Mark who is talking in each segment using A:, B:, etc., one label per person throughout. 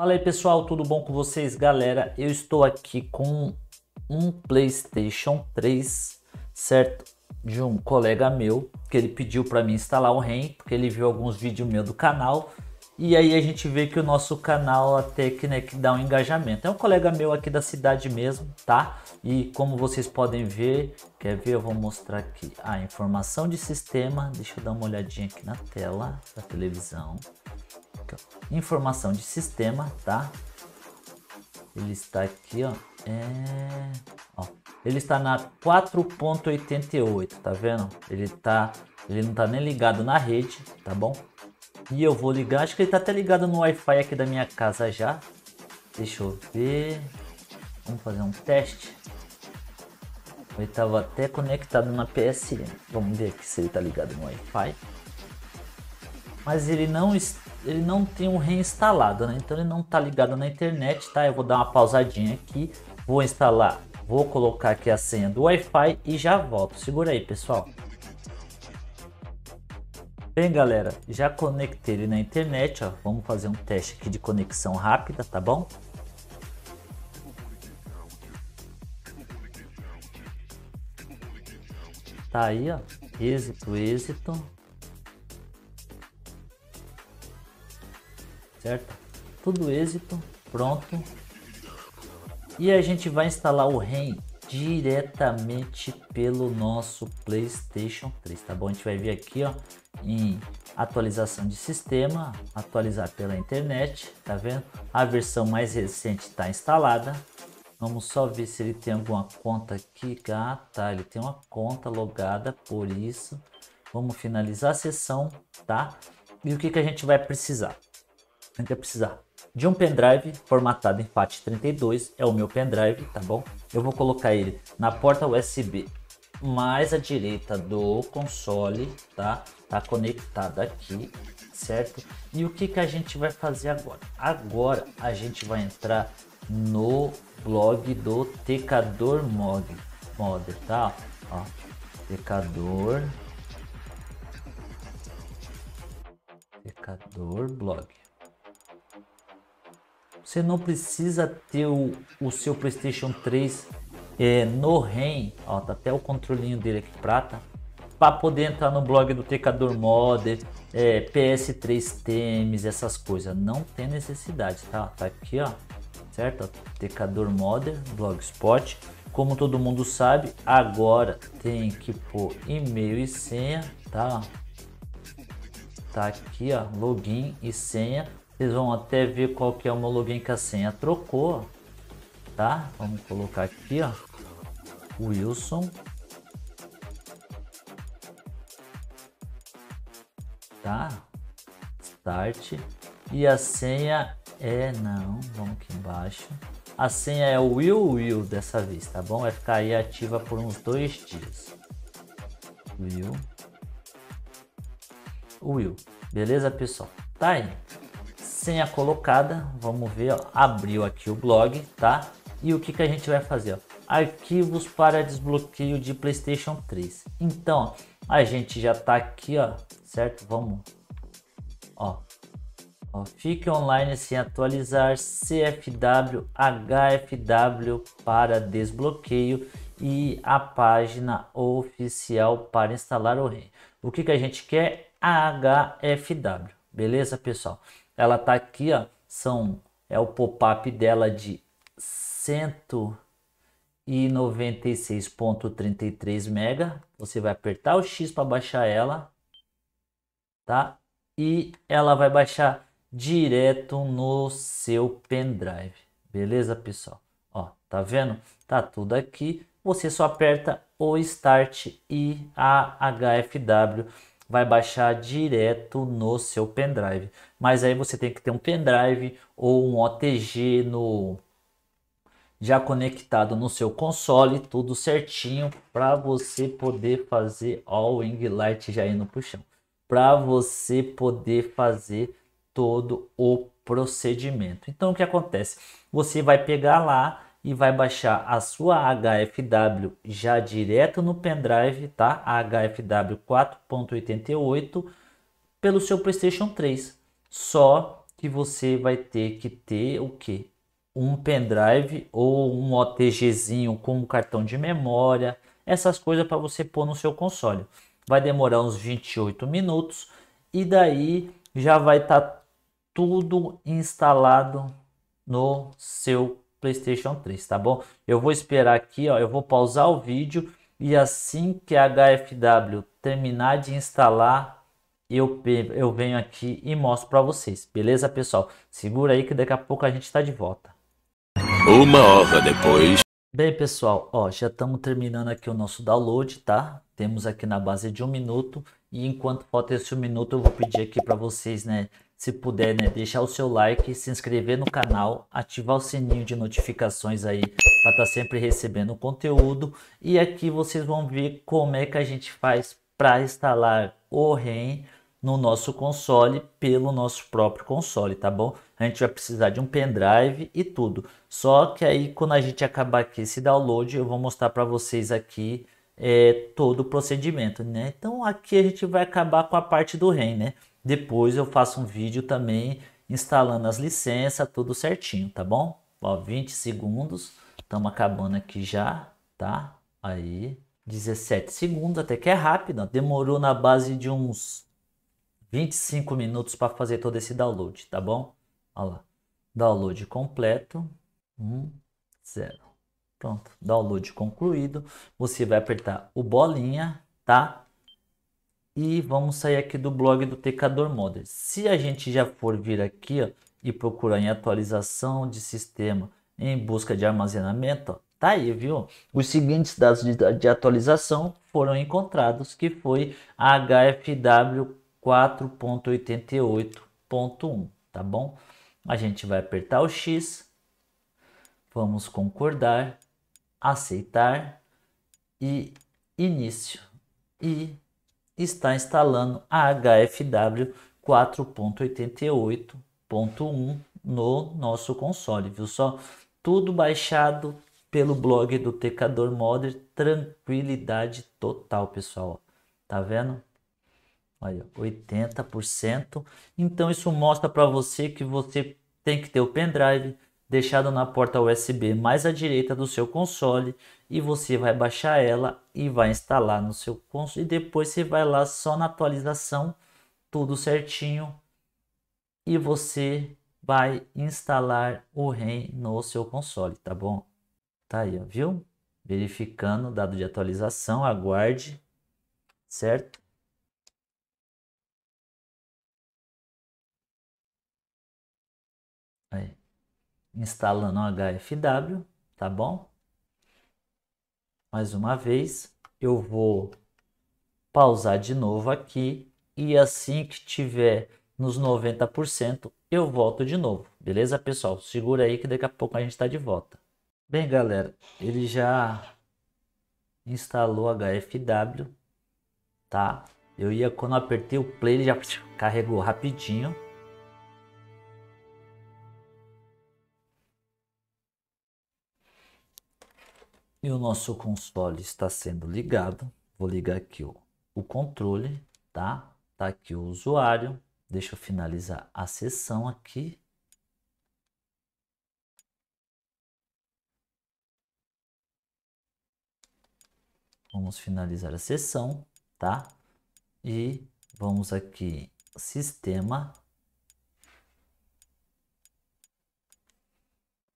A: Fala aí pessoal, tudo bom com vocês? Galera, eu estou aqui com um PlayStation 3, certo? De um colega meu, que ele pediu para mim instalar o REM, porque ele viu alguns vídeos meu do canal. E aí a gente vê que o nosso canal até que, né, que dá um engajamento. É um colega meu aqui da cidade mesmo, tá? E como vocês podem ver, quer ver? Eu vou mostrar aqui a informação de sistema. Deixa eu dar uma olhadinha aqui na tela da televisão. Informação de sistema, tá? Ele está aqui, ó. É... ó ele está na 4.88, tá vendo? Ele tá, ele não tá nem ligado na rede, tá bom? E eu vou ligar, acho que ele tá até ligado no Wi-Fi aqui da minha casa já. Deixa eu ver. Vamos fazer um teste. Ele estava até conectado na PSN. Vamos ver aqui se ele está ligado no Wi-Fi. Mas ele não está ele não tem um reinstalado, né? Então ele não tá ligado na internet, tá? Eu vou dar uma pausadinha aqui, vou instalar, vou colocar aqui a senha do Wi-Fi e já volto. Segura aí, pessoal. Bem, galera, já conectei ele na internet, ó. Vamos fazer um teste aqui de conexão rápida, tá bom? Tá aí, ó. Êxito, êxito. certo? Tudo êxito, pronto. E a gente vai instalar o REM diretamente pelo nosso PlayStation 3, tá bom? A gente vai vir aqui, ó, em atualização de sistema, atualizar pela internet, tá vendo? A versão mais recente está instalada. Vamos só ver se ele tem alguma conta aqui. Ah, tá, ele tem uma conta logada, por isso. Vamos finalizar a sessão, tá? E o que, que a gente vai precisar? ainda precisar de um pendrive formatado em FAT32, é o meu pendrive, tá bom? Eu vou colocar ele na porta USB mais à direita do console, tá? Tá conectado aqui, certo? E o que, que a gente vai fazer agora? Agora a gente vai entrar no blog do Tecador Mod, mod tá? Ó, Tecador Tecador Blog. Você não precisa ter o, o seu PlayStation 3 é, no REM, ó, tá até o controlinho dele aqui prata, para poder entrar no blog do Tecador Modder, é, PS3 temes, essas coisas. Não tem necessidade, tá? Tá aqui, ó, certo? Tecador Modder, Blogspot. Como todo mundo sabe, agora tem que pôr e-mail e senha, tá? Tá aqui, ó, login e senha vocês vão até ver qual que é uma login que a senha trocou, tá? Vamos colocar aqui, ó, Wilson. Tá? Start. E a senha é, não, vamos aqui embaixo. A senha é Will Will dessa vez, tá bom? Vai ficar aí ativa por uns dois dias. Will. Will. Beleza, pessoal? Tá aí senha colocada, vamos ver, ó, abriu aqui o blog, tá? E o que, que a gente vai fazer? Ó? Arquivos para desbloqueio de PlayStation 3. Então, ó, a gente já tá aqui, ó, certo? Vamos, ó, ó. Fique online sem atualizar CFW, HFW para desbloqueio e a página oficial para instalar o REM. O que, que a gente quer? A HFW. Beleza, pessoal? Ela tá aqui, ó, são é o pop-up dela de 196.33 mega. Você vai apertar o X para baixar ela, tá? E ela vai baixar direto no seu pendrive. Beleza, pessoal? Ó, tá vendo? Tá tudo aqui. Você só aperta o Start e a HFW vai baixar direto no seu pendrive. Mas aí você tem que ter um pendrive ou um OTG no já conectado no seu console, tudo certinho para você poder fazer all wing light já indo pro chão. Para você poder fazer todo o procedimento. Então o que acontece? Você vai pegar lá e vai baixar a sua HFW já direto no pendrive, tá? A HFW 4.88 pelo seu PlayStation 3. Só que você vai ter que ter o que? Um pendrive ou um OTGzinho com um cartão de memória, essas coisas para você pôr no seu console. Vai demorar uns 28 minutos e daí já vai estar tá tudo instalado no seu PlayStation 3, tá bom? Eu vou esperar aqui, ó, eu vou pausar o vídeo e assim que a HFW terminar de instalar, eu, eu venho aqui e mostro para vocês, beleza, pessoal? Segura aí que daqui a pouco a gente está de volta. Uma hora depois. Bem, pessoal, ó, já estamos terminando aqui o nosso download, tá? Temos aqui na base de um minuto e enquanto falta esse um minuto, eu vou pedir aqui para vocês, né? Se puder, né, deixar o seu like, se inscrever no canal, ativar o sininho de notificações aí para estar tá sempre recebendo conteúdo. E aqui vocês vão ver como é que a gente faz para instalar o REM no nosso console pelo nosso próprio console, tá bom? A gente vai precisar de um pendrive e tudo. Só que aí quando a gente acabar aqui esse download, eu vou mostrar para vocês aqui é, todo o procedimento, né? Então aqui a gente vai acabar com a parte do REM, né? Depois eu faço um vídeo também instalando as licenças, tudo certinho, tá bom? Ó, 20 segundos, estamos acabando aqui já, tá? Aí, 17 segundos, até que é rápido, demorou na base de uns 25 minutos para fazer todo esse download, tá bom? Olha lá, download completo, 1, um, 0. Pronto, download concluído, você vai apertar o bolinha, tá? E vamos sair aqui do blog do Tecador Modder. Se a gente já for vir aqui ó, e procurar em atualização de sistema em busca de armazenamento, ó, tá aí, viu? Os seguintes dados de, de atualização foram encontrados, que foi a HFW 4.88.1, tá bom? A gente vai apertar o X, vamos concordar, aceitar e início. E está instalando a HFW 4.88.1 no nosso console, viu só? Tudo baixado pelo blog do Tecador Modder, tranquilidade total, pessoal. Tá vendo? Olha, 80%. Então isso mostra para você que você tem que ter o pendrive, deixada na porta USB mais à direita do seu console e você vai baixar ela e vai instalar no seu console e depois você vai lá só na atualização tudo certinho e você vai instalar o REM no seu console, tá bom? Tá aí, ó, viu? Verificando dado de atualização, aguarde, certo? instalando o HFW, tá bom? Mais uma vez, eu vou pausar de novo aqui e assim que tiver nos 90%, eu volto de novo. Beleza, pessoal? Segura aí que daqui a pouco a gente está de volta. Bem, galera, ele já instalou HFW, tá? Eu ia quando eu apertei o play, ele já carregou rapidinho. E o nosso console está sendo ligado. Vou ligar aqui o, o controle, tá? Tá aqui o usuário. Deixa eu finalizar a sessão aqui. Vamos finalizar a sessão, tá? E vamos aqui, sistema,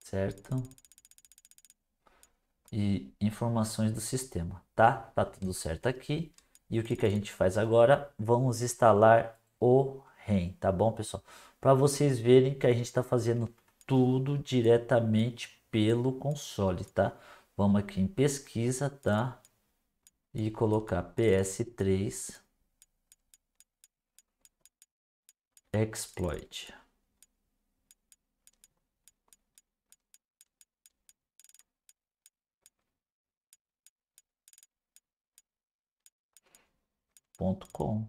A: certo? e informações do sistema, tá? Tá tudo certo aqui. E o que, que a gente faz agora? Vamos instalar o REM, tá bom, pessoal? Para vocês verem que a gente está fazendo tudo diretamente pelo console, tá? Vamos aqui em pesquisa, tá? E colocar PS3 Exploit. Ponto com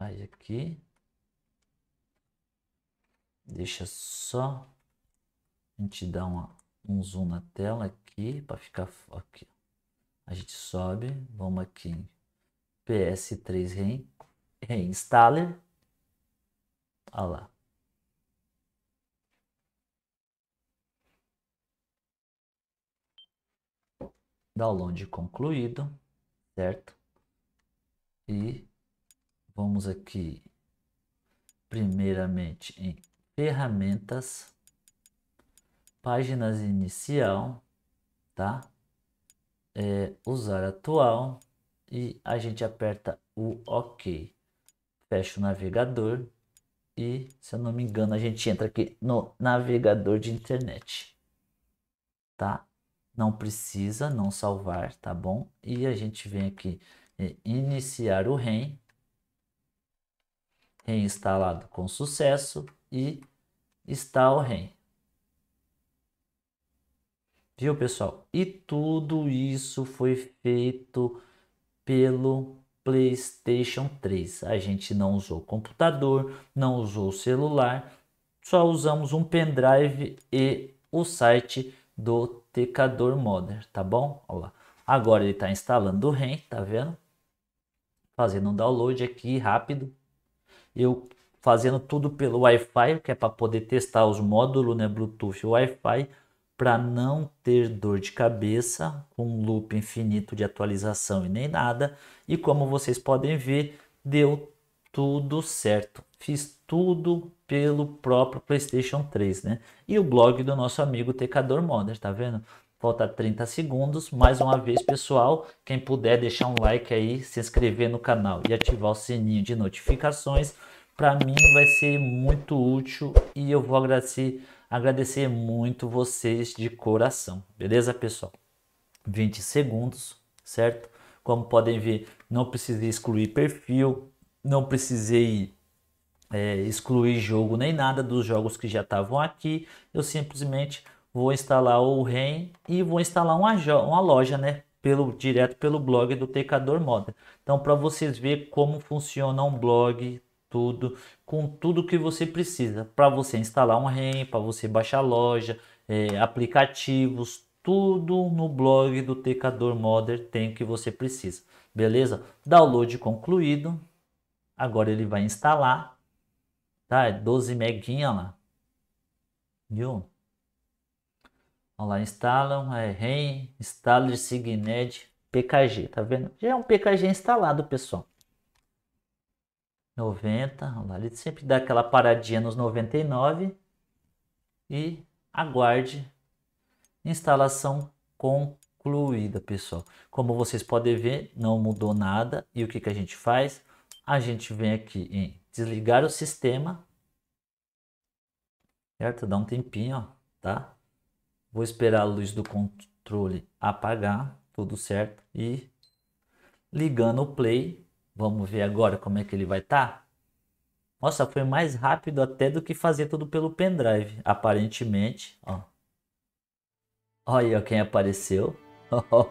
A: Aí aqui. Deixa só a gente dar uma, um zoom na tela aqui para ficar aqui. A gente sobe, vamos aqui PS3 rein, Reinstaller. Olha lá. Download concluído, certo? E vamos aqui, primeiramente em ferramentas, páginas inicial, tá? É, usar atual, e a gente aperta o OK. Fecha o navegador e, se eu não me engano, a gente entra aqui no navegador de internet, tá? Não precisa, não salvar, tá bom? E a gente vem aqui iniciar o REM, REM instalado com sucesso e está o REM. Viu, pessoal? E tudo isso foi feito pelo PlayStation 3. A gente não usou computador, não usou celular, só usamos um pendrive e o site do Tecador Modder, tá bom? lá. Agora ele está instalando o REM, tá vendo? Fazendo um download aqui rápido. Eu fazendo tudo pelo Wi-Fi, que é para poder testar os módulos, né, Bluetooth e Wi-Fi para não ter dor de cabeça, um loop infinito de atualização e nem nada. E como vocês podem ver, deu tudo certo. Fiz tudo pelo próprio PlayStation 3, né? E o blog do nosso amigo Tecador Modern, tá vendo? Falta 30 segundos. Mais uma vez, pessoal, quem puder deixar um like aí, se inscrever no canal e ativar o sininho de notificações, para mim vai ser muito útil e eu vou agradecer Agradecer muito vocês de coração, beleza, pessoal? 20 segundos, certo? Como podem ver, não precisei excluir perfil, não precisei é, excluir jogo nem nada dos jogos que já estavam aqui. Eu simplesmente vou instalar o REM e vou instalar uma, uma loja, né? Pelo, direto pelo blog do Tecador Moda. Então, para vocês verem como funciona um blog tudo, com tudo que você precisa para você instalar um REM, para você baixar loja, é, aplicativos, tudo no blog do Tecador modern tem o que você precisa. Beleza? Download concluído. Agora ele vai instalar. Tá? É 12 meguinha lá. Viu? Olha lá, instalam, é REM, installer Signet, PKG, tá vendo? Já é um PKG instalado, pessoal. 90, lá, ele sempre dá aquela paradinha nos 99 e aguarde instalação concluída, pessoal. Como vocês podem ver, não mudou nada e o que, que a gente faz? A gente vem aqui em desligar o sistema, certo? Dá um tempinho, ó, tá? Vou esperar a luz do controle apagar, tudo certo, e ligando o play, Vamos ver agora como é que ele vai estar? Tá? Nossa, foi mais rápido até do que fazer tudo pelo pendrive, aparentemente. Ó. Olha quem apareceu.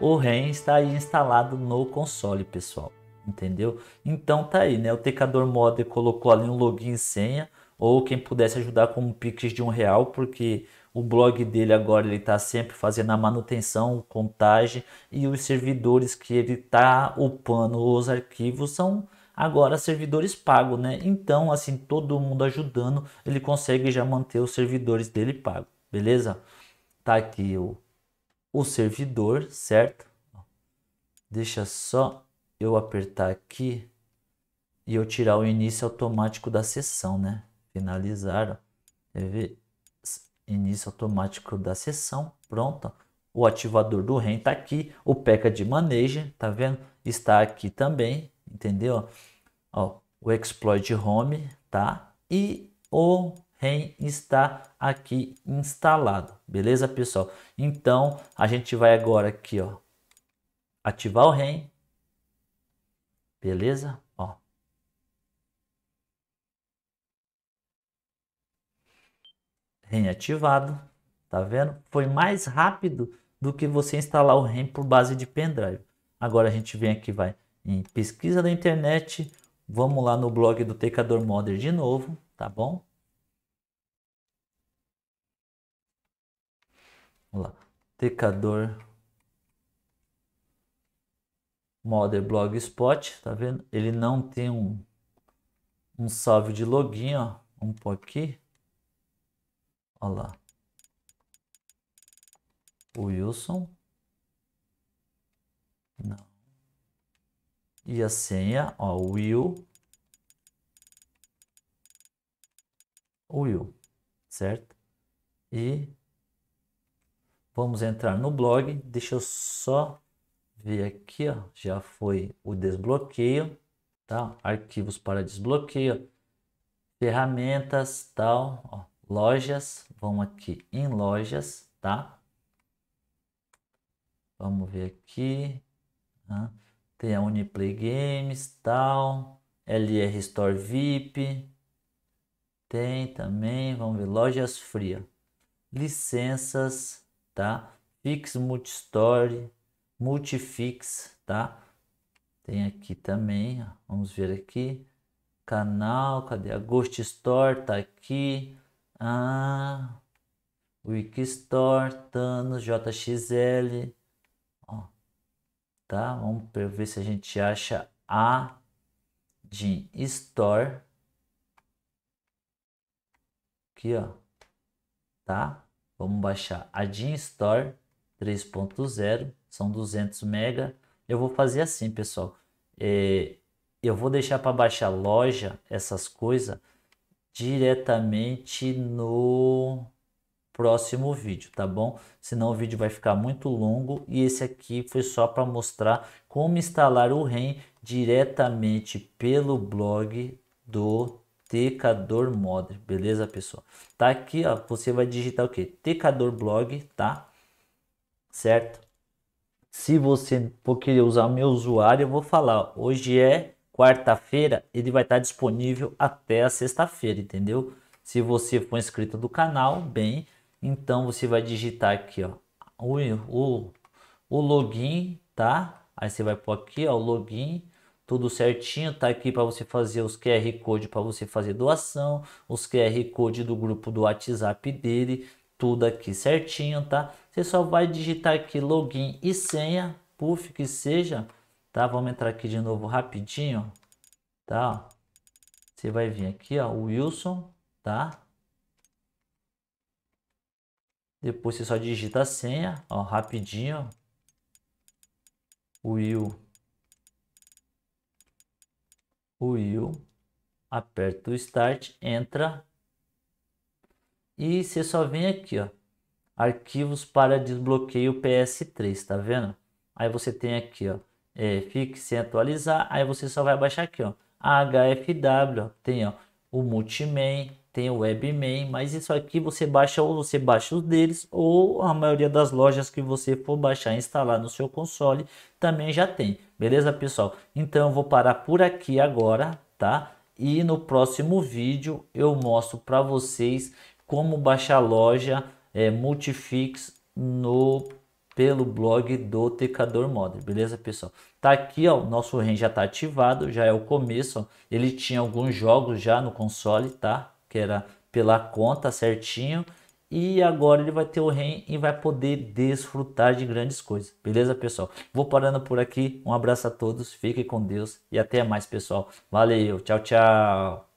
A: o REM está aí instalado no console, pessoal. Entendeu? Então tá aí, né? O Tecador Modder colocou ali um login e senha. Ou quem pudesse ajudar com um pix de um real, porque o blog dele agora ele está sempre fazendo a manutenção, contagem e os servidores que ele está upando os arquivos são agora servidores pagos, né? Então, assim, todo mundo ajudando, ele consegue já manter os servidores dele pago, beleza? Tá aqui o, o servidor, certo? Deixa só eu apertar aqui e eu tirar o início automático da sessão, né? Finalizar, ó. Quer ver? início automático da sessão, pronto. O ativador do REM está aqui, o PECA de manejo, tá vendo? Está aqui também, entendeu? Ó, o exploit home, tá? E o REM está aqui instalado, beleza, pessoal? Então, a gente vai agora aqui, ó, ativar o REM, beleza? REM ativado, tá vendo? Foi mais rápido do que você instalar o REM por base de pendrive. Agora a gente vem aqui, vai em pesquisa da internet, vamos lá no blog do Tecador Modder de novo, tá bom? Vamos lá, Tecador Modder Blogspot, tá vendo? Ele não tem um, um salve de login, ó, um pouquinho Olha lá. O Wilson. Não. E a senha, ó, Will. Will, certo? E vamos entrar no blog. Deixa eu só ver aqui, ó. Já foi o desbloqueio, tá? Arquivos para desbloqueio, ferramentas, tal, ó lojas, vamos aqui em lojas, tá? Vamos ver aqui, tem a Uniplay Games, tal, LR Store VIP, tem também, vamos ver, lojas fria, licenças, tá? Fix Multistore, Multifix, tá? Tem aqui também, ó, vamos ver aqui, canal, cadê? A Ghost Store tá aqui, ah, Wikistore, Thanos, JXL. Ó, tá? Vamos ver se a gente acha a de Store. Aqui, ó. Tá? Vamos baixar a Jean Store 3.0. São 200 mega. Eu vou fazer assim, pessoal. É, eu vou deixar para baixar loja, essas coisas, diretamente no próximo vídeo, tá bom? Senão o vídeo vai ficar muito longo e esse aqui foi só para mostrar como instalar o REM diretamente pelo blog do Tecador Modder, beleza pessoal? Tá aqui, ó, você vai digitar o que? Tecador Blog, tá? Certo? Se você for querer usar meu usuário, eu vou falar, hoje é quarta-feira, ele vai estar disponível até a sexta-feira, entendeu? Se você for inscrito do canal, bem, então você vai digitar aqui, ó, o, o, o login, tá? Aí você vai pôr aqui, ó, o login, tudo certinho, tá aqui para você fazer os QR Code para você fazer doação, os QR Code do grupo do WhatsApp dele, tudo aqui certinho, tá? Você só vai digitar aqui login e senha, puf, que seja, tá? Vamos entrar aqui de novo rapidinho, tá? Você vai vir aqui, ó, Wilson, tá? Depois você só digita a senha, ó, rapidinho. Will. Will. Aperta o Start, entra. E você só vem aqui, ó. Arquivos para desbloqueio PS3, tá vendo? Aí você tem aqui, ó é, fixe atualizar, aí você só vai baixar aqui, ó, HFW, ó, tem ó, o Multiman, tem o Webman, mas isso aqui você baixa ou você baixa os deles ou a maioria das lojas que você for baixar e instalar no seu console também já tem, beleza pessoal? Então eu vou parar por aqui agora, tá? E no próximo vídeo eu mostro para vocês como baixar loja é, Multifix no pelo blog do Tecador Modern, beleza, pessoal? Tá aqui, ó, o nosso range já tá ativado, já é o começo, ó. Ele tinha alguns jogos já no console, tá? Que era pela conta certinho. E agora ele vai ter o REM e vai poder desfrutar de grandes coisas. Beleza, pessoal? Vou parando por aqui. Um abraço a todos. Fiquem com Deus. E até mais, pessoal. Valeu. Tchau, tchau.